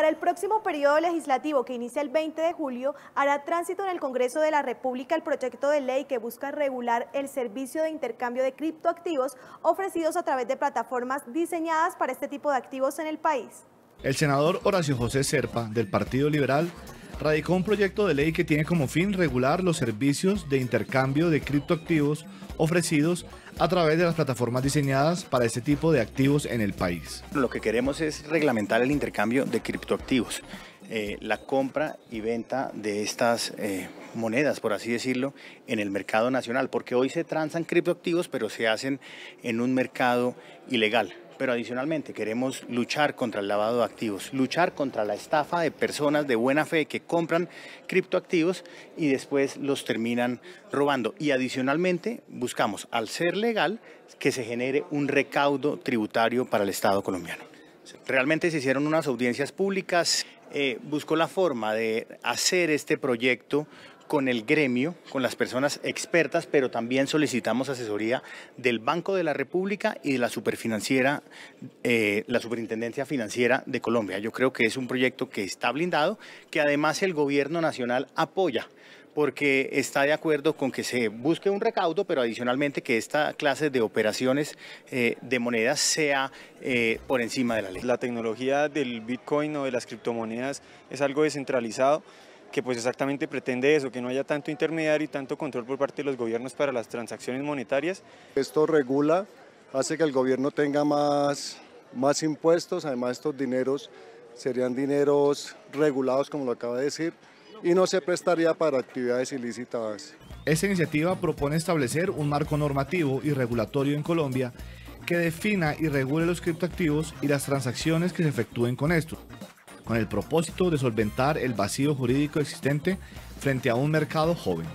para el próximo periodo legislativo que inicia el 20 de julio, hará tránsito en el Congreso de la República el proyecto de ley que busca regular el servicio de intercambio de criptoactivos ofrecidos a través de plataformas diseñadas para este tipo de activos en el país. El senador Horacio José Serpa, del Partido Liberal, radicó un proyecto de ley que tiene como fin regular los servicios de intercambio de criptoactivos ofrecidos a través de las plataformas diseñadas para este tipo de activos en el país. Lo que queremos es reglamentar el intercambio de criptoactivos, eh, la compra y venta de estas eh, monedas, por así decirlo, en el mercado nacional, porque hoy se transan criptoactivos, pero se hacen en un mercado ilegal. Pero adicionalmente queremos luchar contra el lavado de activos, luchar contra la estafa de personas de buena fe que compran criptoactivos y después los terminan robando. Y adicionalmente buscamos, al ser legal, que se genere un recaudo tributario para el Estado colombiano. Realmente se hicieron unas audiencias públicas, eh, buscó la forma de hacer este proyecto con el gremio, con las personas expertas, pero también solicitamos asesoría del Banco de la República y de la Superfinanciera, eh, la Superintendencia Financiera de Colombia. Yo creo que es un proyecto que está blindado, que además el Gobierno Nacional apoya porque está de acuerdo con que se busque un recaudo, pero adicionalmente que esta clase de operaciones eh, de monedas sea eh, por encima de la ley. La tecnología del Bitcoin o de las criptomonedas es algo descentralizado que pues exactamente pretende eso, que no haya tanto intermediario y tanto control por parte de los gobiernos para las transacciones monetarias. Esto regula, hace que el gobierno tenga más, más impuestos, además estos dineros serían dineros regulados, como lo acaba de decir, y no se prestaría para actividades ilícitas. Esta iniciativa propone establecer un marco normativo y regulatorio en Colombia que defina y regule los criptoactivos y las transacciones que se efectúen con estos con el propósito de solventar el vacío jurídico existente frente a un mercado joven.